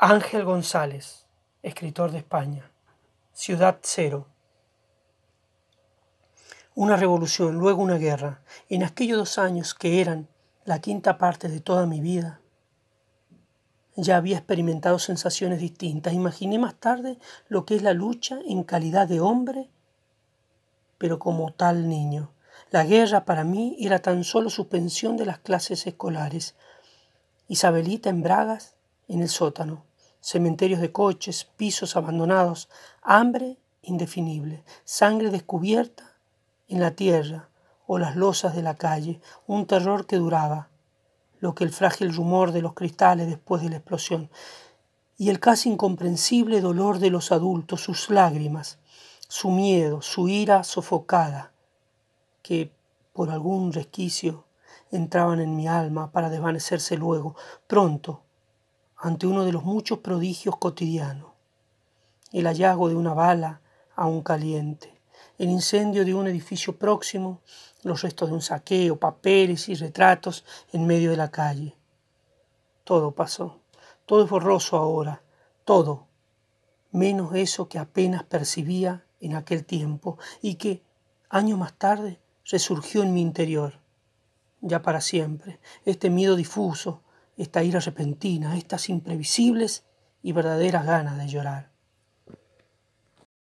Ángel González, escritor de España. Ciudad Cero. Una revolución, luego una guerra. En aquellos dos años que eran la quinta parte de toda mi vida, ya había experimentado sensaciones distintas. Imaginé más tarde lo que es la lucha en calidad de hombre, pero como tal niño. La guerra para mí era tan solo suspensión de las clases escolares. Isabelita en Bragas, en el sótano cementerios de coches, pisos abandonados, hambre indefinible, sangre descubierta en la tierra o las losas de la calle, un terror que duraba, lo que el frágil rumor de los cristales después de la explosión, y el casi incomprensible dolor de los adultos, sus lágrimas, su miedo, su ira sofocada, que por algún resquicio entraban en mi alma para desvanecerse luego, pronto, ante uno de los muchos prodigios cotidianos, el hallazgo de una bala aún caliente, el incendio de un edificio próximo, los restos de un saqueo, papeles y retratos en medio de la calle. Todo pasó, todo es borroso ahora, todo, menos eso que apenas percibía en aquel tiempo y que, años más tarde, resurgió en mi interior, ya para siempre, este miedo difuso, esta ira repentina, estas imprevisibles y verdaderas ganas de llorar.